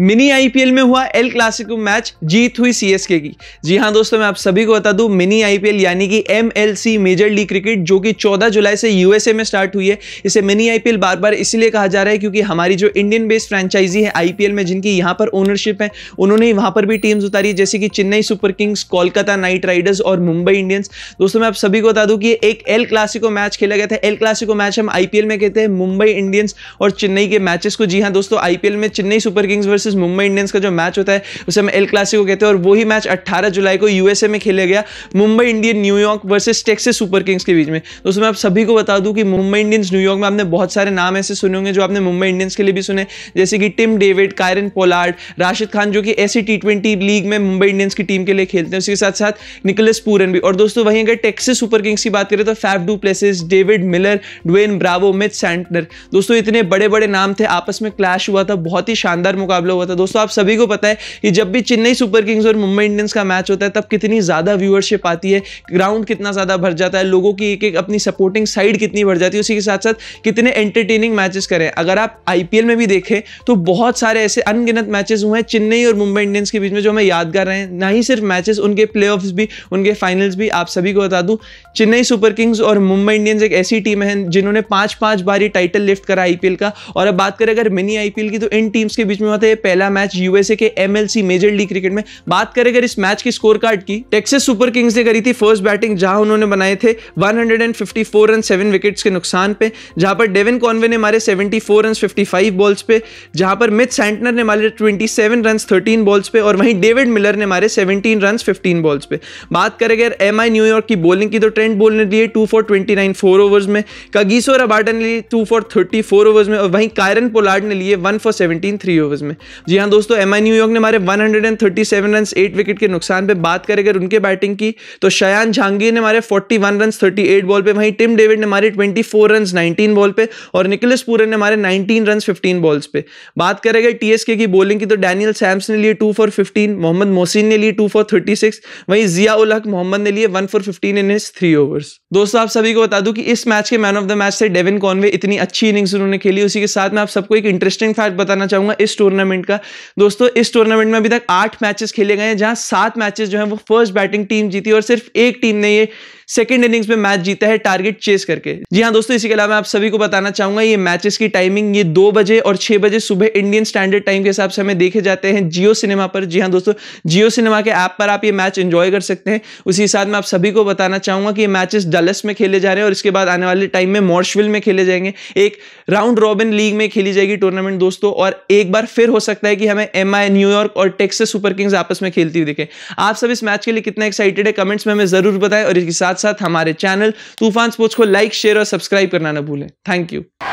mini IPL में हुआ L Clasico match जीत हुई सीएसके की जी हाँ दोस्तों मैं आप सभी को बता दूं मिनी आईपीएल यानी कि एमएलसी मेजर लीग क्रिकेट जो कि 14 जुलाई से यूएसए में स्टार्ट हुई है इसे मिनी आईपीएल बार बार इसलिए कहा जा रहा है क्योंकि हमारी जो इंडियन बेस्ड फ्रेंचाइजी है आईपीएल में जिनकी यहाँ पर ओनरशिप है उन्होंने वहाँ पर भी टीम्स उतारी जैसे कि Chennai Super Kings Kolkata Knight Riders और मुंबई इंडियंस दोस्तों मैं आप सभी को बता दूँ कि एक एल क्लासिको मैच खेला गया था एल क्लासिको मैच हम आईपीएल में कहते हैं मुंबई इंडियंस और चेन्नई के मैचेस को जी हाँ दोस्तों आईपीएल में Chennai Super Kings versus Mumbai Indians का जो मैच होता है उसे हम एल क्लासिको कहते हैं और वही मैच 18 जुलाई को यूएसए में खेला गया Mumbai Indian New York versus Texas Super Kings के बीच में दोस्तों उसमें आप सभी को बता दूं कि मुंबई इंडियंस न्यूयॉर्क में आपने बहुत सारे नाम ऐसे सुने होंगे जो आपने मुंबई इंडियंस के लिए भी सुने जैसे कि Tim David Kieron Pollard Rashid Khan जो कि ऐसी टी लीग में मुंबई इंडियंस की टीम के लिए खेलते हैं उसके साथ साथ निकलस पूरन भी और दोस्तों वहीं अगर टेक्सिस सुपर किंग्स की बात करें तो Faf du Plessis David Miller Dwayne Bravo Mitch Santner दोस्तों इतने बड़े बड़े नाम थे आपस में क्लैश हुआ था बहुत ही शानदार मुकाबला फॉलो हुआ था दोस्तों आप सभी को पता है कि जब भी चेन्नई सुपर किंग्स और मुंबई इंडियंस का मैच होता है तब कितनी ज़्यादा व्यूअरशिप आती है ग्राउंड कितना ज़्यादा भर जाता है लोगों की एक एक अपनी सपोर्टिंग साइड कितनी बढ़ जाती है उसी के साथ साथ कितने एंटरटेनिंग मैचेस करें अगर आप आई में भी देखें तो बहुत सारे ऐसे अनगिनत मैचेस हुए हैं चेन्नई और मुंबई इंडियंस के बीच में जो हमें यादगार रहे हैं ना ही सिर्फ मैचेस उनके प्ले भी उनके फाइनल्स भी आप सभी को बता दूँ चेन्नई सुपर किंग्स और मुंबई इंडियंस एक ऐसी टीम है जिन्होंने पाँच पाँच बार ये टाइटल लिफ्ट करा आई का और अब बात करें अगर मिनी आईपीएल की तो इन टीम्स के बीच में होता है पहला मैच यूएसए के एमएलसी मेजर लीग क्रिकेट में बात करें अगर इस मैच की स्कोर कार्ड की टेक्सास सुपर किंग्स ने करी थी फर्स्ट बैटिंग जहां उन्होंने बनाए थे 154 रन 7 विकेट्स के नुकसान पे जहां पर डेविन कॉन्वे ने मारे 74 रन 55 बॉल्स पे जहां पर मिथ सेंटनर ने मारे 27 रन 13 बॉल्स पे और वहीं डेविड मिलर ने मारे 17 रन 15 बॉल्स पे बात करें अगर एम आई न्यूयॉर्क की बॉलिंग की तो ट्रेंड बोल ने दिए two for twenty nine four overs में कगीसो रबाटा ने लिए two for thirty four overs में और वहीं कायरन पोलार्ड ने लिए one for seventeen three overs में जी हाँ दोस्तों एम न्यूयॉर्क ने हमारे 137 रन एट विकेट के नुकसान पे बात करें अगर उनके बैटिंग की तो शयान झांगी ने हमारे 41 रन थर्टी एट बॉल पे वहीं टिम डेविड ने हमारे 24 रन नाइनटीन बॉल पे और निकलस पूरन ने हमारे 19 रन 15 बॉल्स पे बात करें अगर टीएसके की बॉलिंग की तो डैनियल सैम्स ने लिए two for fifteen Mohammad Mohsin ने लिए टू फॉर थर्टी सिक्स वहीं जिया उल हक मोहम्मद ने लिए वन फॉर फिफ्टीन इन इस थ्री ओवर्स दोस्तों आप सभी को बता दूं कि इस मैच के मैन ऑफ द मैच से डेविन कॉनवे इतनी अच्छी इनिंग्स उन्होंने खेली उसी के साथ मैं आप सबको एक इंटरेस्टिंग फैक्ट बताना चाहूंगा इस टूर्नामेंट टूर्नामेंट का दोस्तों इस टूर्नामेंट में अभी तक आठ मैचेस खेले गए हैं जहां सात मैचेस जो है वो फर्स्ट बैटिंग टीम जीती और सिर्फ एक टीम ने ये सेकेंड इनिंग्स में मैच जीता है टारगेट चेस करके जी हाँ दोस्तों इसी के अलावा आप सभी को बताना चाहूंगा ये मैचेस की टाइमिंग ये दो बजे और छह बजे सुबह इंडियन स्टैंडर्ड टाइम के हिसाब से हमें देखे जाते हैं जियो सिनेमा पर जी हाँ दोस्तों जियो सिनेमा के ऐप पर आप ये मैच एंजॉय कर सकते हैं उसी साथ में आप सभी को बताना चाहूंगा कि ये मैचेस डलस में खेले जा रहे हैं और इसके बाद आने वाले टाइम में मॉर्शविल में खेले जाएंगे एक राउंड रॉबिन लीग में खेली जाएगी टूर्नामेंट दोस्तों और एक बार फिर हो सकता सकता है कि हमें एम न्यूयॉर्क और टेक्सास सुपर किंग्स आपस में खेलती हुई दिखे आप सब इस मैच के लिए कितना एक्साइटेड है कमेंट्स में हमें जरूर बताएं और इसके साथ साथ हमारे चैनल तूफान स्पोर्ट्स को लाइक शेयर और सब्सक्राइब करना ना भूलें थैंक यू